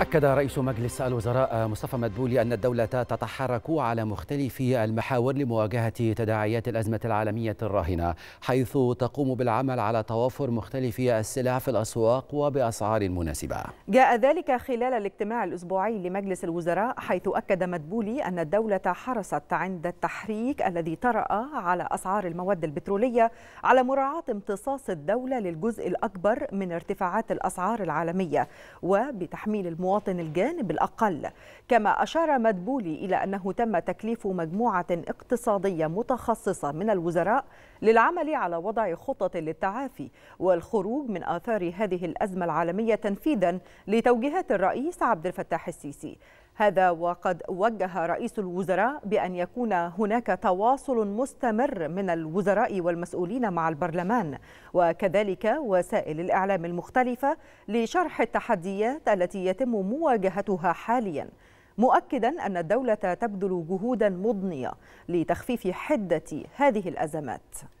أكد رئيس مجلس الوزراء مصطفى مدبولي أن الدولة تتحرك على مختلف المحاور لمواجهة تداعيات الأزمة العالمية الراهنة حيث تقوم بالعمل على توافر مختلف السلع في الأسواق وبأسعار مناسبة جاء ذلك خلال الاجتماع الأسبوعي لمجلس الوزراء حيث أكد مدبولي أن الدولة حرصت عند التحريك الذي طرأ على أسعار المواد البترولية على مراعاة امتصاص الدولة للجزء الأكبر من ارتفاعات الأسعار العالمية وبتحميل المواطنين المواطن الجانب الأقل كما أشار مدبولي إلى أنه تم تكليف مجموعة اقتصادية متخصصة من الوزراء للعمل على وضع خطة للتعافي والخروج من آثار هذه الأزمة العالمية تنفيذا لتوجيهات الرئيس عبد الفتاح السيسي هذا وقد وجه رئيس الوزراء بأن يكون هناك تواصل مستمر من الوزراء والمسؤولين مع البرلمان وكذلك وسائل الإعلام المختلفة لشرح التحديات التي يتم مواجهتها حالياً مؤكدا أن الدولة تبذل جهودا مضنية لتخفيف حدة هذه الأزمات